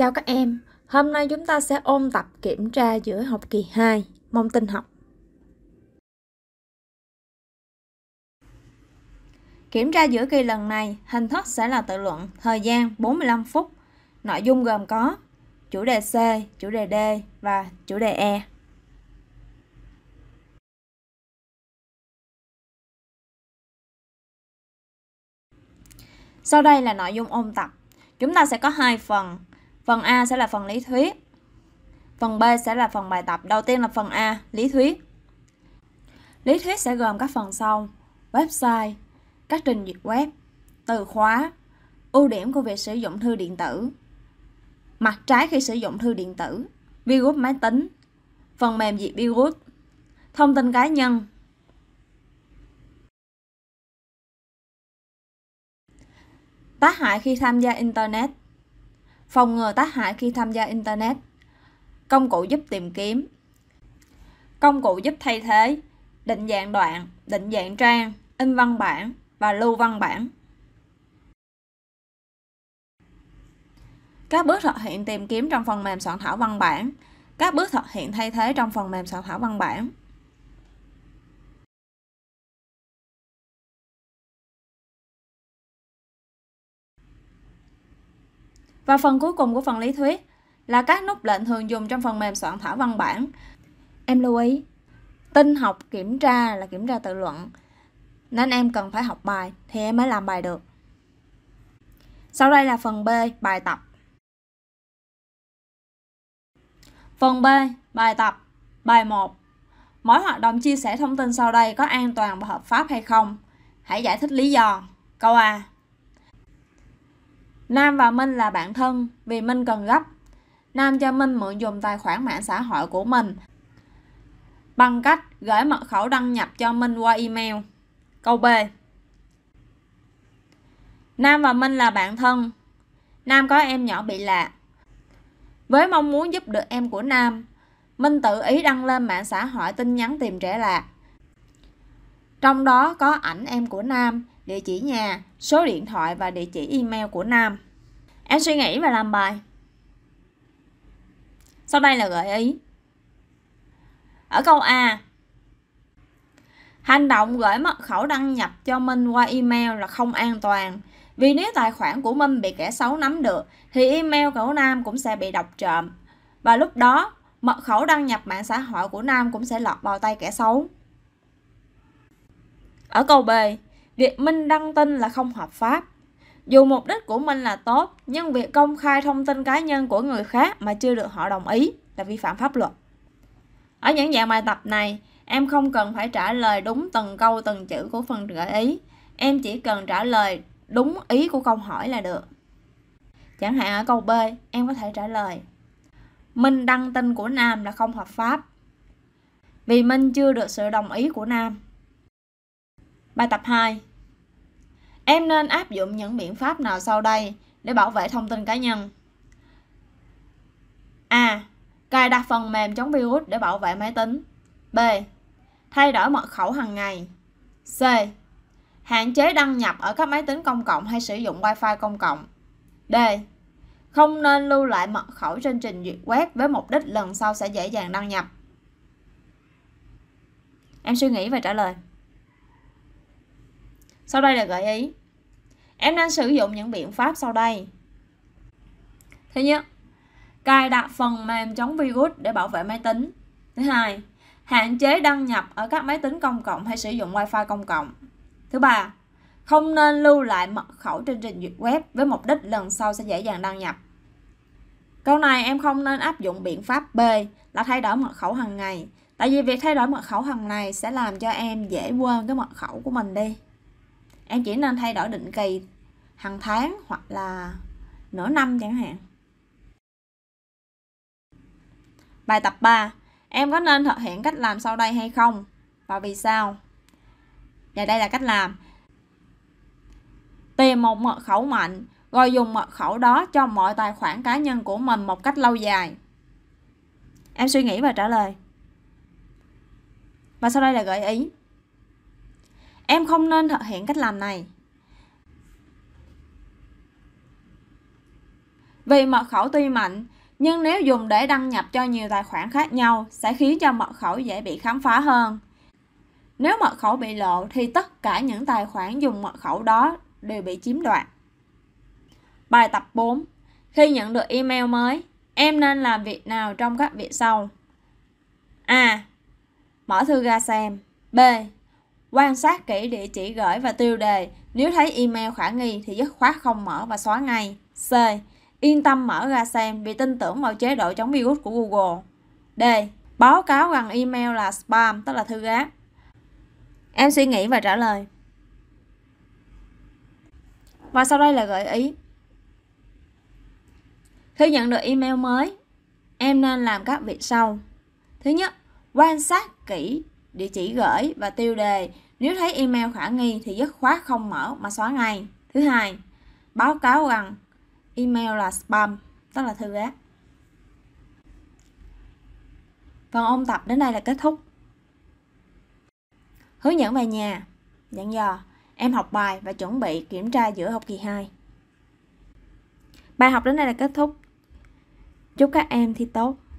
Chào các em, hôm nay chúng ta sẽ ôn tập kiểm tra giữa học kỳ 2, môn tin học. Kiểm tra giữa kỳ lần này, hình thức sẽ là tự luận, thời gian 45 phút. Nội dung gồm có chủ đề C, chủ đề D và chủ đề E. Sau đây là nội dung ôn tập. Chúng ta sẽ có hai phần, Phần A sẽ là phần lý thuyết. Phần B sẽ là phần bài tập. Đầu tiên là phần A, lý thuyết. Lý thuyết sẽ gồm các phần sau: website, các trình duyệt web, từ khóa, ưu điểm của việc sử dụng thư điện tử, mặt trái khi sử dụng thư điện tử, virus máy tính, phần mềm diệt virus, thông tin cá nhân. Tác hại khi tham gia internet phòng ngừa tác hại khi tham gia Internet. Công cụ giúp tìm kiếm Công cụ giúp thay thế, định dạng đoạn, định dạng trang, in văn bản và lưu văn bản. Các bước thực hiện tìm kiếm trong phần mềm soạn thảo văn bản, các bước thực hiện thay thế trong phần mềm soạn thảo văn bản. Và phần cuối cùng của phần lý thuyết là các nút lệnh thường dùng trong phần mềm soạn thảo văn bản. Em lưu ý, tin học kiểm tra là kiểm tra tự luận, nên em cần phải học bài thì em mới làm bài được. Sau đây là phần B, bài tập. Phần B, bài tập, bài 1. Mỗi hoạt động chia sẻ thông tin sau đây có an toàn và hợp pháp hay không? Hãy giải thích lý do. Câu A. Nam và Minh là bạn thân vì Minh cần gấp. Nam cho Minh mượn dùng tài khoản mạng xã hội của mình bằng cách gửi mật khẩu đăng nhập cho Minh qua email. Câu B. Nam và Minh là bạn thân. Nam có em nhỏ bị lạ. Với mong muốn giúp được em của Nam, Minh tự ý đăng lên mạng xã hội tin nhắn tìm trẻ lạ. Trong đó có ảnh em của Nam địa chỉ nhà, số điện thoại và địa chỉ email của Nam. Em suy nghĩ và làm bài. Sau đây là gợi ý. Ở câu A, hành động gửi mật khẩu đăng nhập cho Minh qua email là không an toàn. Vì nếu tài khoản của Minh bị kẻ xấu nắm được thì email của Nam cũng sẽ bị đọc trộm. Và lúc đó, mật khẩu đăng nhập mạng xã hội của Nam cũng sẽ lọt vào tay kẻ xấu. Ở câu B, việc Minh đăng tin là không hợp pháp. Dù mục đích của mình là tốt, nhưng việc công khai thông tin cá nhân của người khác mà chưa được họ đồng ý là vi phạm pháp luật. Ở những dạng bài tập này, em không cần phải trả lời đúng từng câu từng chữ của phần gợi ý. Em chỉ cần trả lời đúng ý của câu hỏi là được. Chẳng hạn ở câu B, em có thể trả lời Minh đăng tin của Nam là không hợp pháp vì Minh chưa được sự đồng ý của Nam. Bài tập 2 Em nên áp dụng những biện pháp nào sau đây để bảo vệ thông tin cá nhân? A. Cài đặt phần mềm chống virus để bảo vệ máy tính. B. Thay đổi mật khẩu hàng ngày. C. Hạn chế đăng nhập ở các máy tính công cộng hay sử dụng Wi-Fi công cộng. D. Không nên lưu lại mật khẩu trên trình duyệt web với mục đích lần sau sẽ dễ dàng đăng nhập. Em suy nghĩ và trả lời. Sau đây là gợi ý. Em nên sử dụng những biện pháp sau đây. Thứ nhất, cài đặt phần mềm chống virus để bảo vệ máy tính. Thứ hai, hạn chế đăng nhập ở các máy tính công cộng hay sử dụng wifi công cộng. Thứ ba, không nên lưu lại mật khẩu trên trình duyệt web với mục đích lần sau sẽ dễ dàng đăng nhập. Câu này em không nên áp dụng biện pháp B là thay đổi mật khẩu hàng ngày. Tại vì việc thay đổi mật khẩu hàng ngày sẽ làm cho em dễ quên cái mật khẩu của mình đi em chỉ nên thay đổi định kỳ hàng tháng hoặc là nửa năm chẳng hạn Bài tập 3 Em có nên thực hiện cách làm sau đây hay không? Và vì sao? Và đây là cách làm Tìm một mật khẩu mạnh Rồi dùng mật khẩu đó cho mọi tài khoản cá nhân của mình một cách lâu dài Em suy nghĩ và trả lời Và sau đây là gợi ý em không nên thực hiện cách làm này vì mật khẩu tuy mạnh nhưng nếu dùng để đăng nhập cho nhiều tài khoản khác nhau sẽ khiến cho mật khẩu dễ bị khám phá hơn nếu mật khẩu bị lộ thì tất cả những tài khoản dùng mật khẩu đó đều bị chiếm đoạt bài tập 4 khi nhận được email mới em nên làm việc nào trong các việc sau a mở thư ra xem b Quan sát kỹ địa chỉ gửi và tiêu đề, nếu thấy email khả nghi thì dứt khoát không mở và xóa ngay. C. Yên tâm mở ra xem vì tin tưởng vào chế độ chống virus của Google. D. Báo cáo rằng email là spam, tức là thư rác. Em suy nghĩ và trả lời. Và sau đây là gợi ý. Khi nhận được email mới, em nên làm các việc sau. Thứ nhất, quan sát kỹ địa chỉ gửi và tiêu đề. Nếu thấy email khả nghi thì dứt khoát không mở mà xóa ngay. Thứ hai, báo cáo rằng email là spam, tức là thư rác. Phần vâng, ôn tập đến đây là kết thúc. Hướng dẫn về nhà, dặn dò, em học bài và chuẩn bị kiểm tra giữa học kỳ 2. Bài học đến đây là kết thúc. Chúc các em thi tốt.